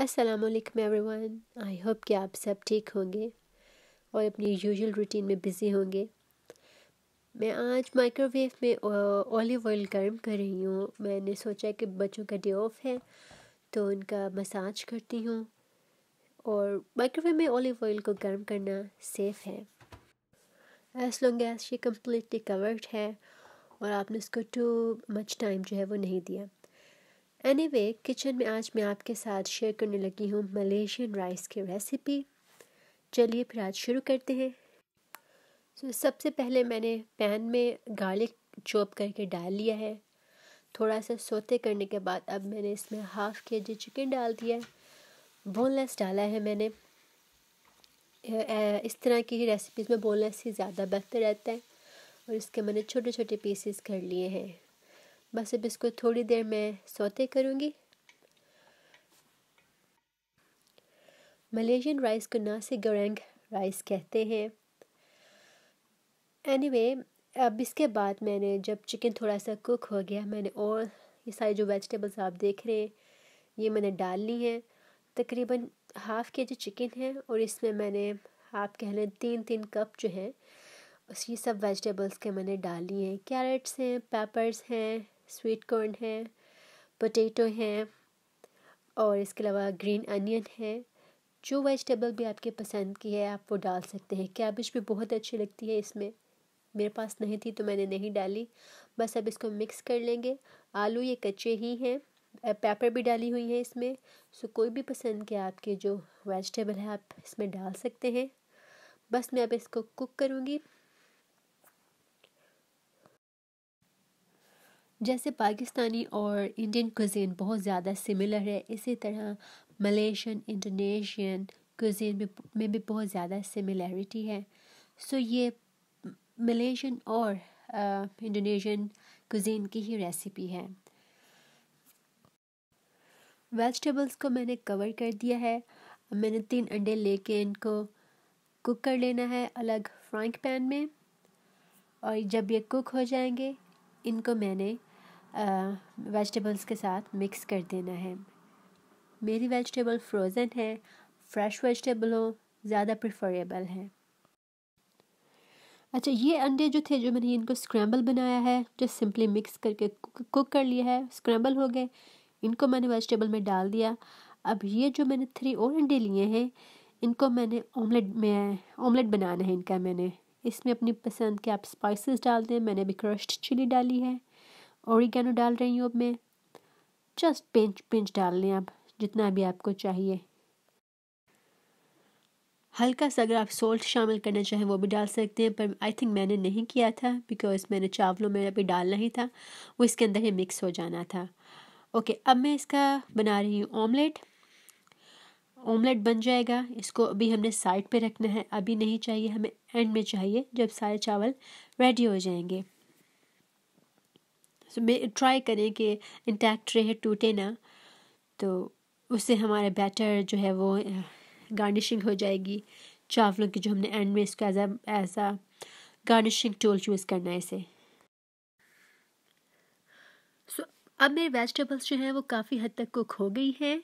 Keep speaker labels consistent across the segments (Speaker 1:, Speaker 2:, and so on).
Speaker 1: असलकम one I hope कि आप सब ठीक होंगे और अपनी यूजुअल रूटीन में बिज़ी होंगे मैं आज माइक्रोवेव में ऑलिव ऑयल गर्म कर रही हूँ मैंने सोचा कि बच्चों का डे ऑफ है तो उनका मसाज करती हूँ और माइक्रोवेव में ऑलिव ऑयल को गर्म करना सेफ़ है एज लॉन्ग एज ये कम्प्लीटली कवर्ड है और आपने उसको टू मच टाइम जो है वो नहीं दिया एनी anyway, किचन में आज मैं आपके साथ शेयर करने लगी हूँ मलेशियन राइस की रेसिपी चलिए फिर आज शुरू करते हैं तो so, सबसे पहले मैंने पैन में गार्लिक चॉप करके डाल लिया है थोड़ा सा सोते करने के बाद अब मैंने इसमें हाफ़ के जी चिकन डाल दिया है बोनलेस डाला है मैंने इस तरह की ही रेसिपीज़ में बोनलेस ही ज़्यादा बेहतर रहता है और इसके मैंने छोटे छोटे पीसेस कर लिए हैं बस अब इसको थोड़ी देर में सोते करूँगी मलेशियन राइस को से गरेंग राइस कहते हैं एनीवे anyway, अब इसके बाद मैंने जब चिकन थोड़ा सा कुक हो गया मैंने और ये सारे जो वेजिटेबल्स आप देख रहे हैं ये मैंने डाल ली हैं तकरीबन हाफ़ के जी चिकन है और इसमें मैंने आप कह लें तीन तीन कप जो है ये सब वेजिटेबल्स के मैंने डाल लिए हैं कैरेट्स हैं पेपर्स हैं स्वीट कॉर्न है पोटैटो है और इसके अलावा ग्रीन अनियन है जो वेजिटेबल भी आपके पसंद की है आप वो डाल सकते हैं कैबिज भी बहुत अच्छी लगती है इसमें मेरे पास नहीं थी तो मैंने नहीं डाली बस अब इसको मिक्स कर लेंगे आलू ये कच्चे ही हैं पेपर भी डाली हुई है इसमें सो कोई भी पसंद के आपके जो वेजिटेबल है आप इसमें डाल सकते हैं बस मैं अब इसको कुक करूँगी जैसे पाकिस्तानी और इंडियन कुज़ीन बहुत ज़्यादा सिमिलर है इसी तरह मलेशियन इंडोनेशियन कुज़ीन में में भी बहुत ज़्यादा सिमिलरिटी है सो ये मलेशियन और इंडोनेशियन uh, कुज़ीन की ही रेसिपी है वेजिटेबल्स को मैंने कवर कर दिया है मैंने तीन अंडे लेके इनको कुक कर लेना है अलग फ्राइंग पैन में और जब ये कुक हो जाएंगे इनको मैंने वेजिटेबल्स के साथ मिक्स कर देना है मेरी वेजिटेबल फ्रोज़न है फ्रेश वेजिटेबल हो ज़्यादा प्रेफरेबल है अच्छा ये अंडे जो थे जो मैंने इनको स्क्रैम्बल बनाया है जो सिंपली मिक्स करके कुक कर लिया है स्क्रैम्बल हो गए इनको मैंने वेजिटेबल में डाल दिया अब ये जो मैंने थ्री और अंडे लिए हैं इनको मैंने ऑमलेट में ऑमलेट बनाना है इनका मैंने इसमें अपनी पसंद के आप स्पाइसेस डाल दें मैंने अभी क्रश्ड चिली डाली है और डाल रही हूँ अब मैं जस्ट पिंच पिंच डाल लें आप जितना भी आपको चाहिए हल्का सा अगर आप सॉल्ट शामिल करना चाहें वो भी डाल सकते हैं पर आई थिंक मैंने नहीं किया था बिकॉज मैंने चावलों में अभी डालना ही था वो इसके अंदर ही मिक्स हो जाना था ओके okay, अब मैं इसका बना रही हूँ ऑमलेट ऑमलेट बन जाएगा इसको अभी हमने साइड पे रखना है अभी नहीं चाहिए हमें एंड में चाहिए जब सारे चावल रेडी हो जाएंगे सो ट्राई करें कि इंटैक्ट रहे टूटे ना तो उससे हमारा बैटर जो है वो गार्निशिंग हो जाएगी चावलों की जो हमने एंड में इसको as as a garnishing tool choose करना है इसे सो so, अब मेरे वेजिटेबल्स जो हैं वो काफ़ी हद तक कुक हो गई हैं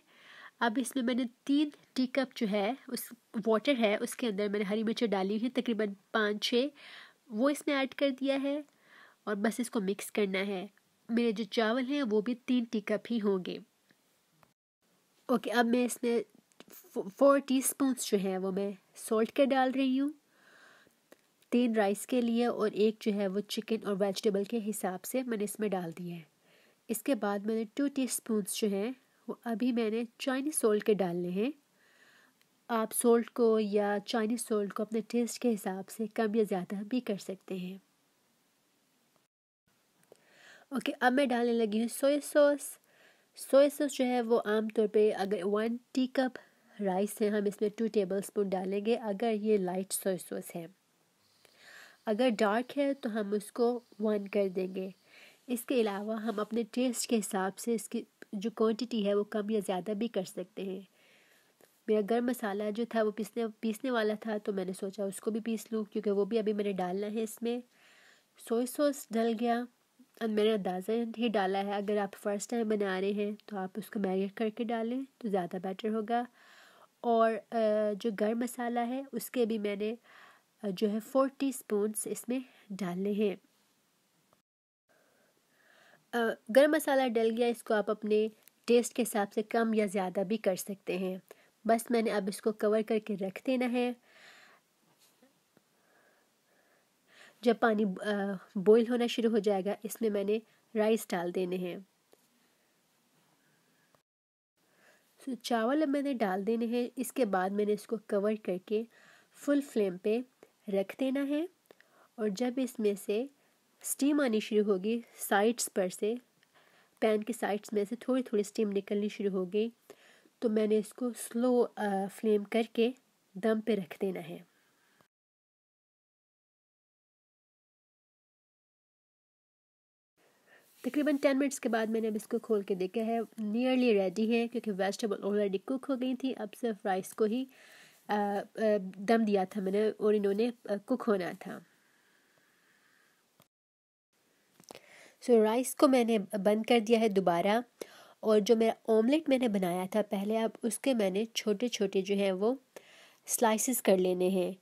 Speaker 1: अब इसमें मैंने तीन टी कप जो है उस वाटर है उसके अंदर मैंने हरी मिर्च डाली हुई है तकरीबन पाँच छः वो इसमें ऐड कर दिया है और बस इसको मिक्स करना है मेरे जो चावल हैं वो भी तीन टी कप ही होंगे ओके अब मैं इसमें फोर टी स्पूंस जो है वो मैं सॉल्ट के डाल रही हूँ तीन राइस के लिए और एक जो है वो चिकन और वेजिटेबल के हिसाब से मैंने इसमें डाल दिया है इसके बाद मैंने टू टी स्पून जो हैं वो अभी मैंने चाइनीज़ सॉल्ट के डालने हैं आप सॉल्ट को या चाइनीज़ सॉल्ट को अपने टेस्ट के हिसाब से कम या ज़्यादा भी कर सकते हैं ओके अब मैं डालने लगी हूँ सोया सॉस सोया सॉस जो है वो आमतौर पे अगर वन टी कप राइस है हम इसमें टू टेबल स्पून डालेंगे अगर ये लाइट सोया सॉस है अगर डार्क है तो हम उसको वन कर देंगे इसके अलावा हम अपने टेस्ट के हिसाब से इसकी जो क्वांटिटी है वो कम या ज़्यादा भी कर सकते हैं मेरा गर्म मसाला जो था वो पीसने पीसने वाला था तो मैंने सोचा उसको भी पीस लूँ क्योंकि वो भी अभी मैंने डालना है इसमें सोया सॉस डल गया मेरा अंदाज़ा ही डाला है अगर आप फर्स्ट टाइम बना रहे हैं तो आप उसको मैरिनेट करके डालें तो ज़्यादा बेटर होगा और जो गर्म मसाला है उसके भी मैंने जो है फोर टी स्पूनस इसमें डालने हैं गर्म मसाला डल गया इसको आप अपने टेस्ट के हिसाब से कम या ज़्यादा भी कर सकते हैं बस मैंने अब इसको कवर करके रख देना है जब पानी बॉईल होना शुरू हो जाएगा इसमें मैंने राइस डाल देने हैं तो चावल अब मैंने डाल देने हैं इसके बाद मैंने इसको कवर करके फुल फ्लेम पे रख देना है और जब इसमें से स्टीम आनी शुरू होगी साइड्स पर से पैन के साइड्स में से थोड़ी थोड़ी स्टीम निकलनी शुरू हो गई तो मैंने इसको स्लो फ्लेम करके दम पे रख देना है तकरीबन टेन मिनट्स के बाद मैंने अब इसको खोल के देखा है नियरली रेडी है क्योंकि वेजिटेबल ऑलरेडी कुक हो गई थी अब सिर्फ राइस को ही दम दिया था मैंने और इन्होंने कुक होना था सो so, राइस को मैंने बंद कर दिया है दोबारा और जो मेरा ऑमलेट मैंने बनाया था पहले अब उसके मैंने छोटे छोटे जो हैं वो स्लाइसिस कर लेने हैं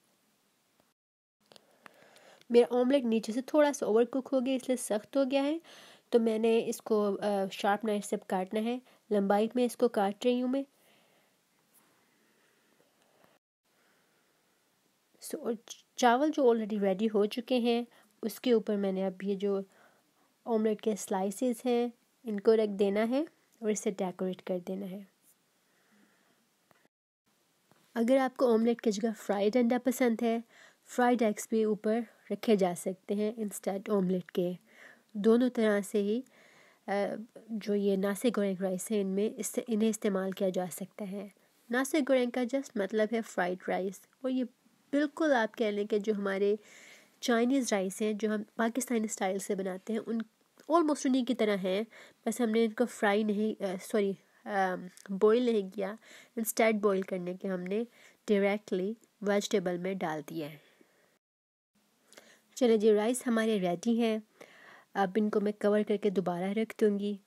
Speaker 1: मेरा ऑमलेट नीचे से थोड़ा सा ओवर कुक हो गया इसलिए सख्त हो गया है तो मैंने इसको शार्प नाइफ से काटना है लंबाई में इसको काट रही हूँ मैं सो चावल जो ऑलरेडी रेडी हो चुके हैं उसके ऊपर मैंने अब ये जो ऑमलेट के स्लाइसेस हैं इनको रख देना है और इसे डेकोरेट कर देना है अगर आपको ऑमलेट की जगह फ्राइड अंडा पसंद है फ्राइड एग्स भी ऊपर रखे जा सकते हैं इंस्टेंट ऑमलेट के दोनों तरह से ही जो ये नासिक गोरेंग राइस है इनमें इससे इन्हें इस्तेमाल किया जा सकता है नासिक गोरेंग का जस्ट मतलब है फ्राइड राइस और ये बिल्कुल आप कह लें कि जो हमारे चाइनीज़ राइस हैं जो हम पाकिस्तानी स्टाइल से बनाते हैं उन ऑलमोस्ट उन्हीं की तरह हैं बस हमने इनको फ्राई नहीं सॉरी बॉईल नहीं किया इंस्टेड बॉईल करने के हमने डायरेक्टली वेजिटेबल में डाल दिया है चले जी राइस हमारे रेडी हैं अब इनको मैं कवर करके दोबारा रख दूँगी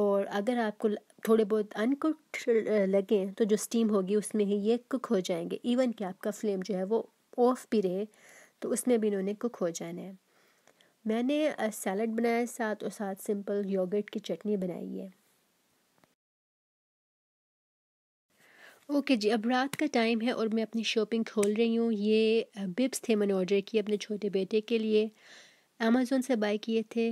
Speaker 1: और अगर आपको थोड़े बहुत अनकुक लगें तो जो स्टीम होगी उसमें ही ये कुक हो जाएंगे इवन कि आपका फ्लेम जो है वो ऑफ भी रहे तो उसमें भी इन्होंने कुक हो जाना है मैंने सैलड बनाया साथ और साथ सिंपल योगर्ट की चटनी बनाई है ओके जी अब रात का टाइम है और मैं अपनी शॉपिंग खोल रही हूँ ये बिप्स थे मैंने ऑर्डर किए अपने छोटे बेटे के लिए अमेज़ोन से बाय किए थे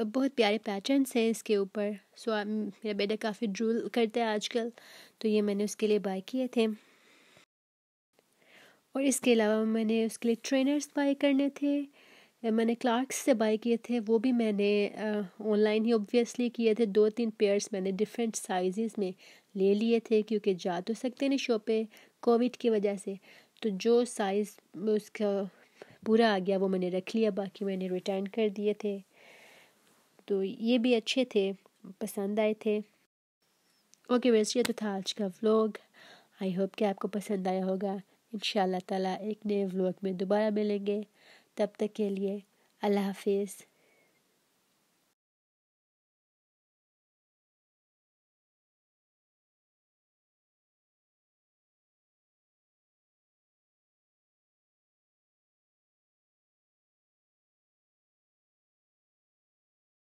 Speaker 1: बहुत प्यारे पैटर्न्स हैं इसके ऊपर सो मेरा बेटा काफ़ी ड्रूल करता है आजकल तो ये मैंने उसके लिए बाय किए थे और इसके अलावा मैंने उसके लिए ट्रेनर्स बाय करने थे मैंने क्लार्क्स से बाय किए थे वो भी मैंने ऑनलाइन ही ऑब्वियसली किए थे दो तीन पेयर्स मैंने डिफरेंट साइजेस में ले लिए थे क्योंकि जा तो सकते नहीं शो पे कोविड की वजह से तो जो साइज़ उसका पूरा आ गया वो मैंने रख लिया बाकी मैंने रिटर्न कर दिए थे तो ये भी अच्छे थे पसंद आए थे ओके वैसे ये तो था आज का व्लॉग आई होप कि आपको पसंद आया होगा इन ताला एक नए व्लॉग में दोबारा मिलेंगे तब तक के लिए अल्लाह हाफिज़